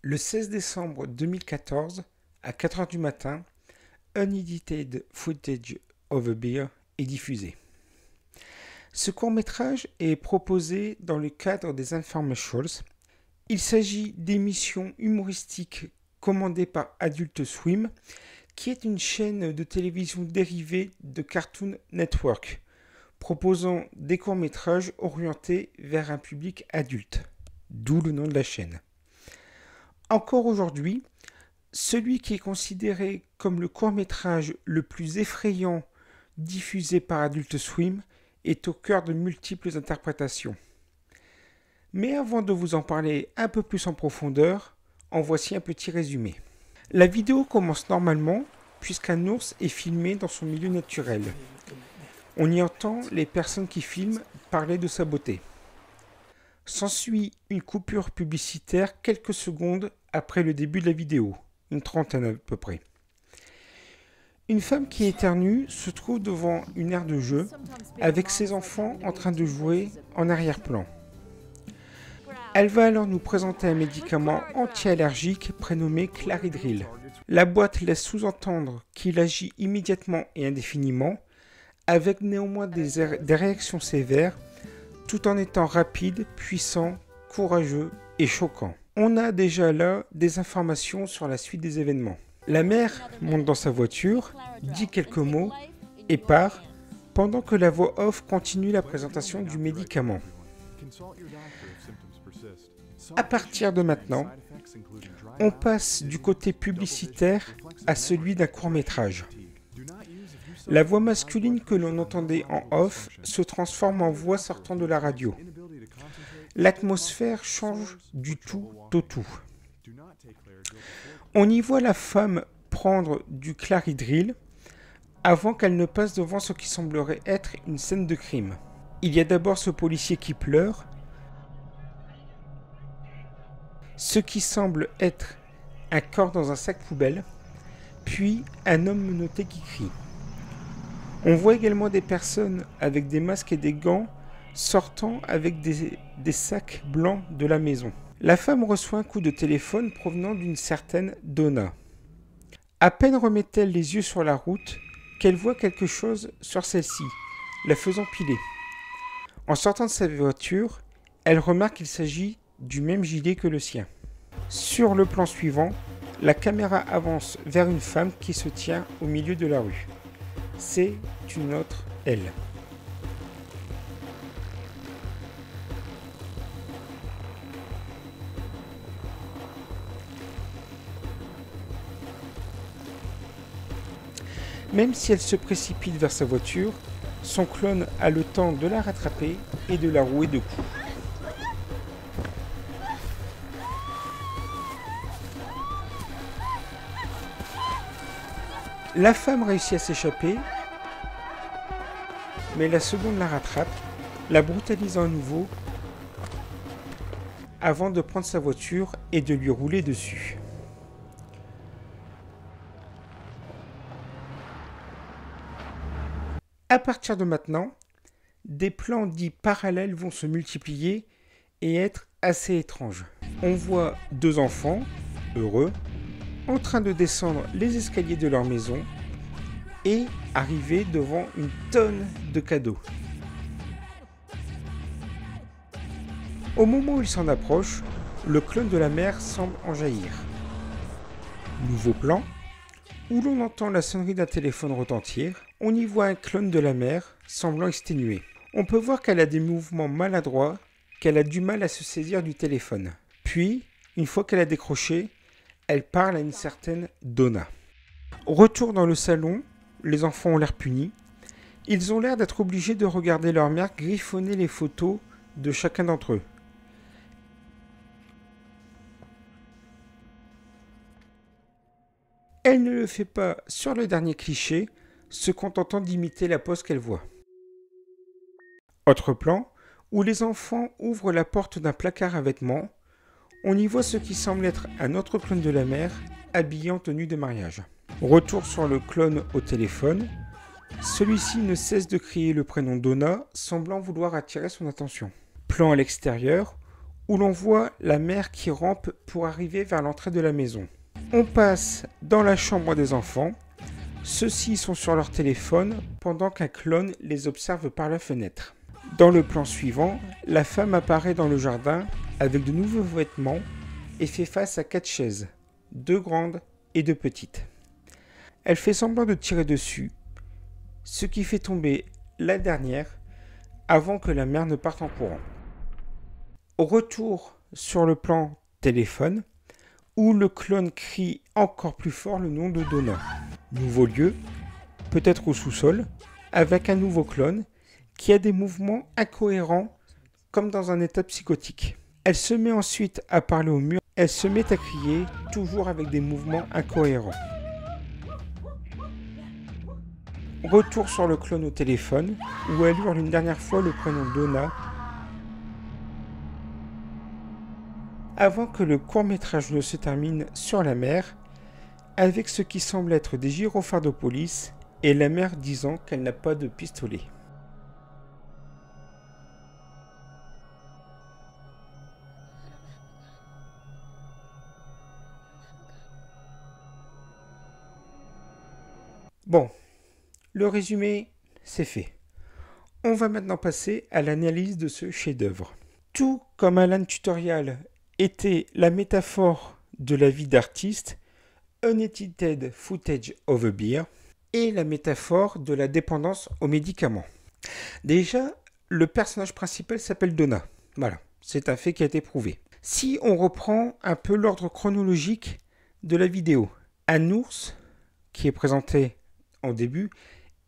Le 16 décembre 2014, à 4h du matin, Unedited Footage of a Beer est diffusé. Ce court-métrage est proposé dans le cadre des Infomercials. Il s'agit d'émissions humoristiques commandées par Adult Swim, qui est une chaîne de télévision dérivée de Cartoon Network, proposant des courts-métrages orientés vers un public adulte, d'où le nom de la chaîne. Encore aujourd'hui, celui qui est considéré comme le court-métrage le plus effrayant diffusé par Adult Swim est au cœur de multiples interprétations. Mais avant de vous en parler un peu plus en profondeur, en voici un petit résumé. La vidéo commence normalement puisqu'un ours est filmé dans son milieu naturel. On y entend les personnes qui filment parler de sa beauté. S'ensuit une coupure publicitaire quelques secondes après le début de la vidéo, une trentaine à peu près. Une femme qui éternue se trouve devant une aire de jeu avec ses enfants en train de jouer en arrière-plan. Elle va alors nous présenter un médicament anti-allergique prénommé Claridril. La boîte laisse sous-entendre qu'il agit immédiatement et indéfiniment, avec néanmoins des réactions sévères tout en étant rapide, puissant, courageux et choquant. On a déjà là des informations sur la suite des événements. La mère monte dans sa voiture, dit quelques mots et part pendant que la voix off continue la présentation du médicament. À partir de maintenant, on passe du côté publicitaire à celui d'un court métrage. La voix masculine que l'on entendait en off se transforme en voix sortant de la radio. L'atmosphère change du tout au tout. On y voit la femme prendre du claridril avant qu'elle ne passe devant ce qui semblerait être une scène de crime. Il y a d'abord ce policier qui pleure, ce qui semble être un corps dans un sac poubelle, puis un homme menotté qui crie. On voit également des personnes avec des masques et des gants sortant avec des, sacs blancs de la maison. La femme reçoit un coup de téléphone provenant d'une certaine Donna. À peine remet-elle les yeux sur la route qu'elle voit quelque chose sur celle-ci, la faisant piler. En sortant de sa voiture, elle remarque qu'il s'agit du même gilet que le sien. Sur le plan suivant, la caméra avance vers une femme qui se tient au milieu de la rue c'est une autre elle. Même si elle se précipite vers sa voiture, son clone a le temps de la rattraper et de la rouer de coups. La femme réussit à s'échapper, mais la seconde la rattrape, la brutalise à nouveau avant de prendre sa voiture et de lui rouler dessus. À partir de maintenant, des plans dits parallèles vont se multiplier et être assez étranges. On voit deux enfants, heureux, en train de descendre les escaliers de leur maison et arriver devant une tonne de cadeaux. Au moment où ils s'en approchent, le clone de la mer semble en jaillir. Nouveau plan, où l'on entend la sonnerie d'un téléphone retentir, on y voit un clone de la mer semblant exténué. On peut voir qu'elle a des mouvements maladroits, qu'elle a du mal à se saisir du téléphone. Puis, une fois qu'elle a décroché, elle parle à une certaine Donna. Retour dans le salon, les enfants ont l'air punis. Ils ont l'air d'être obligés de regarder leur mère griffonner les photos de chacun d'entre eux. Elle ne le fait pas sur le dernier cliché, se contentant d'imiter la pose qu'elle voit. Autre plan, où les enfants ouvrent la porte d'un placard à vêtements on y voit ce qui semble être un autre clone de la mère, habillé en tenue de mariage. Retour sur le clone au téléphone. Celui-ci ne cesse de crier le prénom Donna, semblant vouloir attirer son attention. Plan à l'extérieur, où l'on voit la mère qui rampe pour arriver vers l'entrée de la maison. On passe dans la chambre des enfants. Ceux-ci sont sur leur téléphone pendant qu'un clone les observe par la fenêtre. Dans le plan suivant, la femme apparaît dans le jardin avec de nouveaux vêtements et fait face à quatre chaises, deux grandes et deux petites. Elle fait semblant de tirer dessus, ce qui fait tomber la dernière avant que la mère ne parte en courant. Au retour sur le plan téléphone, où le clone crie encore plus fort le nom de Donna. Nouveau lieu, peut-être au sous-sol, avec un nouveau clone qui a des mouvements incohérents comme dans un état psychotique. Elle se met ensuite à parler au mur, elle se met à crier, toujours avec des mouvements incohérents. Retour sur le clone au téléphone, où elle hurle une dernière fois le prénom Donna, avant que le court métrage ne se termine sur la mer, avec ce qui semble être des gyrophares de police et la mère disant qu'elle n'a pas de pistolet. Bon, le résumé, c'est fait. On va maintenant passer à l'analyse de ce chef-d'œuvre. Tout comme Alan Tutorial était la métaphore de la vie d'artiste, Unedited Footage of a Beer est la métaphore de la dépendance aux médicaments. Déjà, le personnage principal s'appelle Donna. Voilà, c'est un fait qui a été prouvé. Si on reprend un peu l'ordre chronologique de la vidéo, un ours, qui est présenté en début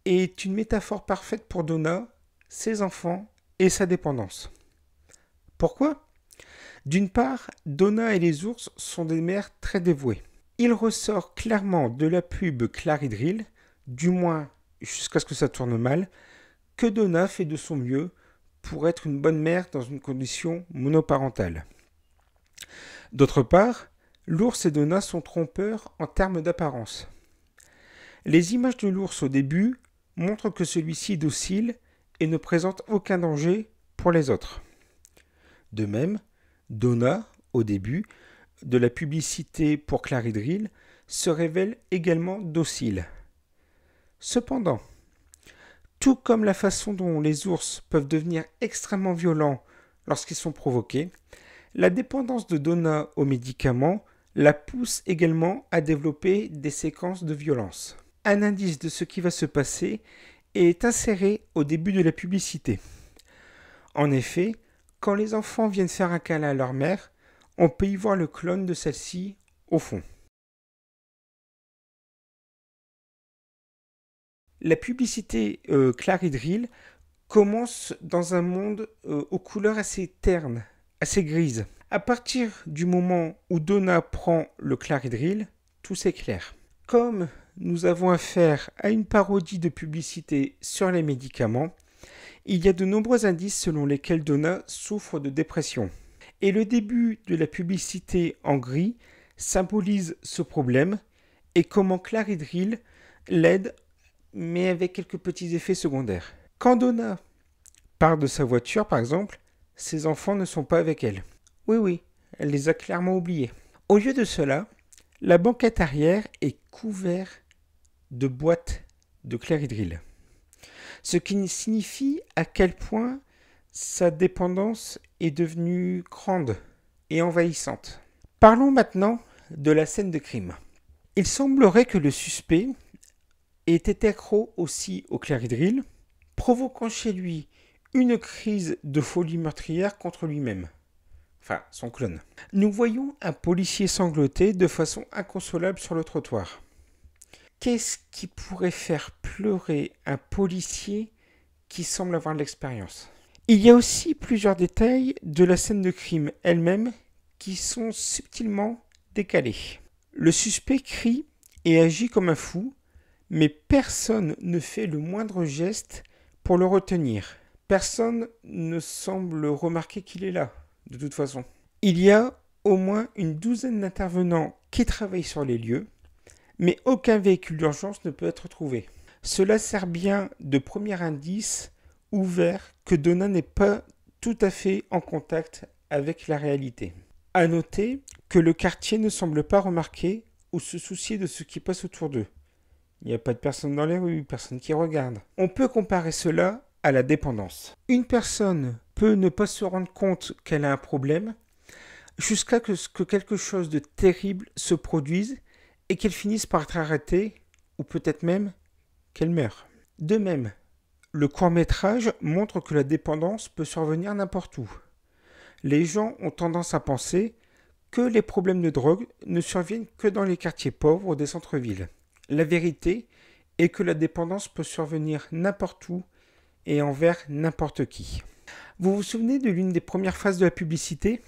est une métaphore parfaite pour Donna, ses enfants et sa dépendance. Pourquoi D'une part, Donna et les ours sont des mères très dévouées. Il ressort clairement de la pub Claridril, du moins jusqu'à ce que ça tourne mal, que Donna fait de son mieux pour être une bonne mère dans une condition monoparentale. D'autre part, l'ours et Donna sont trompeurs en termes d'apparence. Les images de l'ours au début montrent que celui-ci est docile et ne présente aucun danger pour les autres. De même, Donna, au début, de la publicité pour Claridril, se révèle également docile. Cependant, tout comme la façon dont les ours peuvent devenir extrêmement violents lorsqu'ils sont provoqués, la dépendance de Donna aux médicaments la pousse également à développer des séquences de violence un indice de ce qui va se passer est inséré au début de la publicité. En effet, quand les enfants viennent faire un câlin à leur mère, on peut y voir le clone de celle-ci au fond. La publicité euh, commence dans un monde euh, aux couleurs assez ternes, assez grises. À partir du moment où Donna prend le Claridril, tout s'éclaire. Comme nous avons affaire à une parodie de publicité sur les médicaments. Il y a de nombreux indices selon lesquels Donna souffre de dépression. Et le début de la publicité en gris symbolise ce problème et comment Clary l'aide, mais avec quelques petits effets secondaires. Quand Donna part de sa voiture, par exemple, ses enfants ne sont pas avec elle. Oui, oui, elle les a clairement oubliés. Au lieu de cela, la banquette arrière est couverte de boîtes de clairidril, ce qui signifie à quel point sa dépendance est devenue grande et envahissante. Parlons maintenant de la scène de crime. Il semblerait que le suspect était accro aussi au claridril, provoquant chez lui une crise de folie meurtrière contre lui-même. Enfin, son clone. Nous voyons un policier sangloter de façon inconsolable sur le trottoir. Qu'est-ce qui pourrait faire pleurer un policier qui semble avoir de l'expérience Il y a aussi plusieurs détails de la scène de crime elle-même qui sont subtilement décalés. Le suspect crie et agit comme un fou, mais personne ne fait le moindre geste pour le retenir. Personne ne semble remarquer qu'il est là de toute façon. Il y a au moins une douzaine d'intervenants qui travaillent sur les lieux, mais aucun véhicule d'urgence ne peut être trouvé. Cela sert bien de premier indice ouvert que Donna n'est pas tout à fait en contact avec la réalité. À noter que le quartier ne semble pas remarquer ou se soucier de ce qui passe autour d'eux. Il n'y a pas de personne dans les rues, personne qui regarde. On peut comparer cela à la dépendance. Une personne peut ne pas se rendre compte qu'elle a un problème, jusqu'à ce que quelque chose de terrible se produise et qu'elle finisse par être arrêtée, ou peut-être même qu'elle meure. De même, le court métrage montre que la dépendance peut survenir n'importe où. Les gens ont tendance à penser que les problèmes de drogue ne surviennent que dans les quartiers pauvres des centres-villes. La vérité est que la dépendance peut survenir n'importe où et envers n'importe qui. Vous vous souvenez de l'une des premières phases de la publicité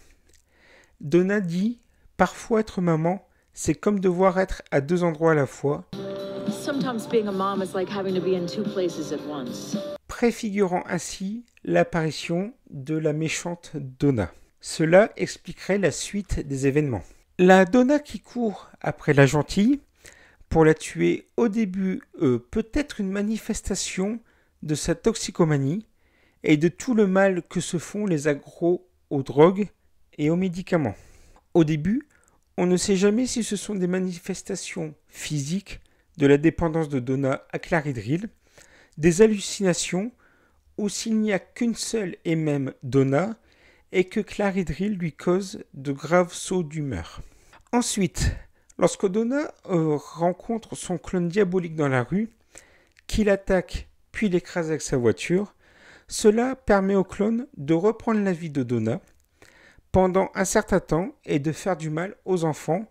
Donna dit Parfois être maman, c'est comme devoir être à deux endroits à la fois. Préfigurant ainsi l'apparition de la méchante Donna. Cela expliquerait la suite des événements. La Donna qui court après la gentille pour la tuer au début euh, peut être une manifestation de sa toxicomanie et de tout le mal que se font les agros aux drogues et aux médicaments. Au début, on ne sait jamais si ce sont des manifestations physiques de la dépendance de Donna à Claridril, des hallucinations, ou s'il n'y a qu'une seule et même Donna, et que Claridril lui cause de graves sauts d'humeur. Ensuite, lorsque Donna euh, rencontre son clone diabolique dans la rue, qu'il attaque puis l'écrase avec sa voiture, cela permet au clone de reprendre la vie de Donna pendant un certain temps et de faire du mal aux enfants,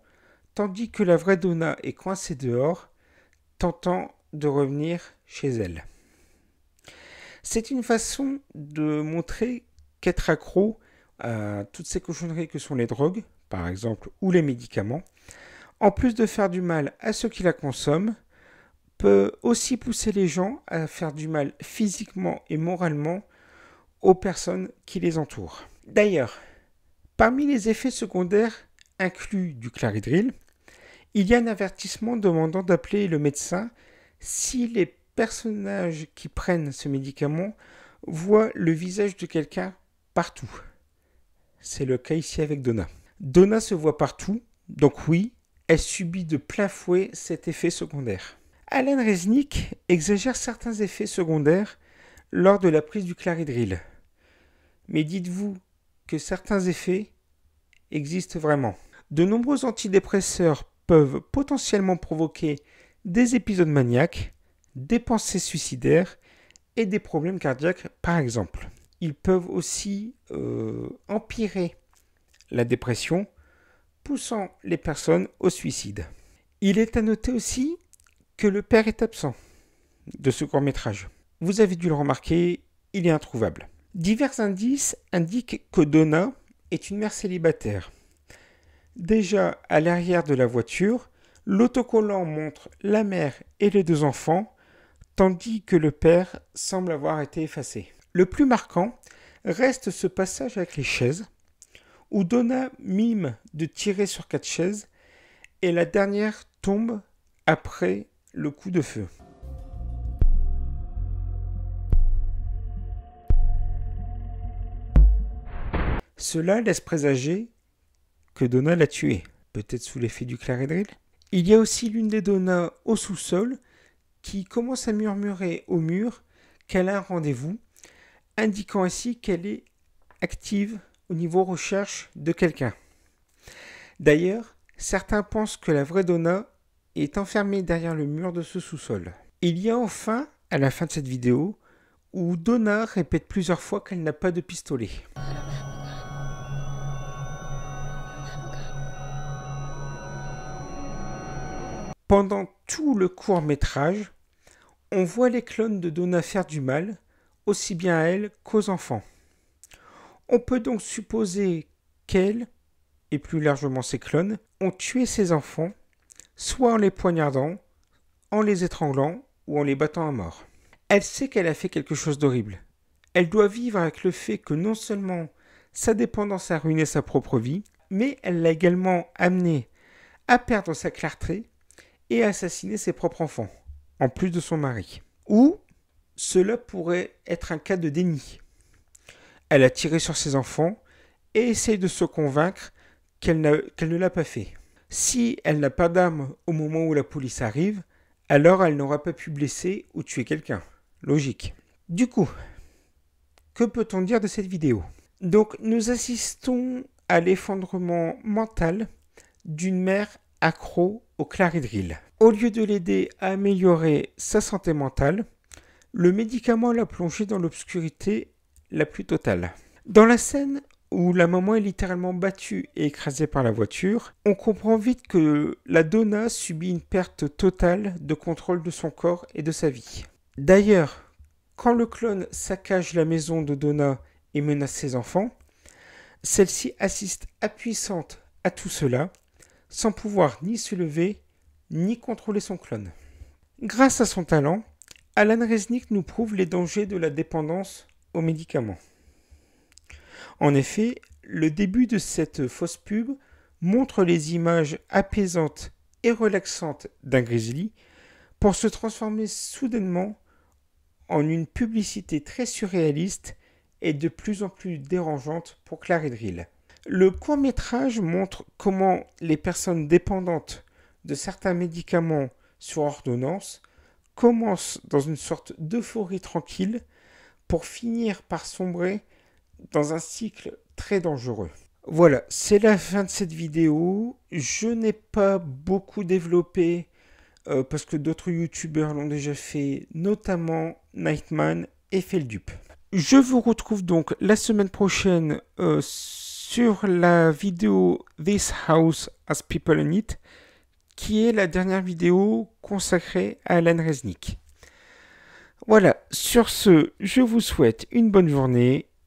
tandis que la vraie Donna est coincée dehors, tentant de revenir chez elle. C'est une façon de montrer qu'être accro à toutes ces cochonneries que sont les drogues, par exemple, ou les médicaments, en plus de faire du mal à ceux qui la consomment, peut aussi pousser les gens à faire du mal physiquement et moralement aux personnes qui les entourent. D'ailleurs, parmi les effets secondaires inclus du claridril, il y a un avertissement demandant d'appeler le médecin si les personnages qui prennent ce médicament voient le visage de quelqu'un partout. C'est le cas ici avec Donna. Donna se voit partout, donc oui, elle subit de plein fouet cet effet secondaire. Alain Resnick exagère certains effets secondaires lors de la prise du Claridril. Mais dites-vous que certains effets existent vraiment. De nombreux antidépresseurs peuvent potentiellement provoquer des épisodes maniaques, des pensées suicidaires et des problèmes cardiaques par exemple. Ils peuvent aussi euh, empirer la dépression, poussant les personnes au suicide. Il est à noter aussi le père est absent de ce court métrage. Vous avez dû le remarquer, il est introuvable. Divers indices indiquent que Donna est une mère célibataire. Déjà à l'arrière de la voiture, l'autocollant montre la mère et les deux enfants, tandis que le père semble avoir été effacé. Le plus marquant reste ce passage avec les chaises, où Donna mime de tirer sur quatre chaises, et la dernière tombe après le coup de feu. Cela laisse présager que Donna l'a tué, peut-être sous l'effet du claridril. Il y a aussi l'une des Donna au sous-sol qui commence à murmurer au mur qu'elle a un rendez-vous, indiquant ainsi qu'elle est active au niveau recherche de quelqu'un. D'ailleurs, certains pensent que la vraie Donna est enfermée derrière le mur de ce sous-sol. Il y a enfin, à la fin de cette vidéo, où Donna répète plusieurs fois qu'elle n'a pas de pistolet. Pendant tout le court métrage, on voit les clones de Donna faire du mal, aussi bien à elle qu'aux enfants. On peut donc supposer qu'elle, et plus largement ses clones, ont tué ses enfants soit en les poignardant, en les étranglant ou en les battant à mort. Elle sait qu'elle a fait quelque chose d'horrible. Elle doit vivre avec le fait que non seulement sa dépendance a ruiné sa propre vie, mais elle l'a également amenée à perdre sa clarté et à assassiner ses propres enfants, en plus de son mari. Ou cela pourrait être un cas de déni. Elle a tiré sur ses enfants et essaye de se convaincre qu'elle, ne l'a pas fait. Si elle n'a pas d'arme au moment où la police arrive, alors elle n'aura pas pu blesser ou tuer quelqu'un. Logique. Du coup, que peut-on dire de cette vidéo Donc nous assistons à l'effondrement mental d'une mère accro au Claridril. Au lieu de l'aider à améliorer sa santé mentale, le médicament l'a plongée dans l'obscurité la plus totale. Dans la scène, où la maman est littéralement battue et écrasée par la voiture, on comprend vite que la Donna subit une perte totale de contrôle de son corps et de sa vie. D'ailleurs, quand le clone saccage la maison de Donna et menace ses enfants, celle-ci assiste impuissante à tout cela, sans pouvoir ni se lever ni contrôler son clone. Grâce à son talent, Alan Resnick nous prouve les dangers de la dépendance aux médicaments. En effet, le début de cette fausse pub montre les images apaisantes et relaxantes d'un grizzly pour se transformer soudainement en une publicité très surréaliste et de plus en plus dérangeante pour Claridril. Le court métrage montre comment les personnes dépendantes de certains médicaments sur ordonnance commencent dans une sorte d'euphorie tranquille pour finir par sombrer dans un cycle très dangereux. Voilà, c'est la fin de cette vidéo. Je n'ai pas beaucoup développé euh, parce que d'autres youtubeurs l'ont déjà fait, notamment Nightman et Feldup. Je vous retrouve donc la semaine prochaine euh, sur la vidéo This House as People in It, qui est la dernière vidéo consacrée à Alan Resnick. Voilà, sur ce, je vous souhaite une bonne journée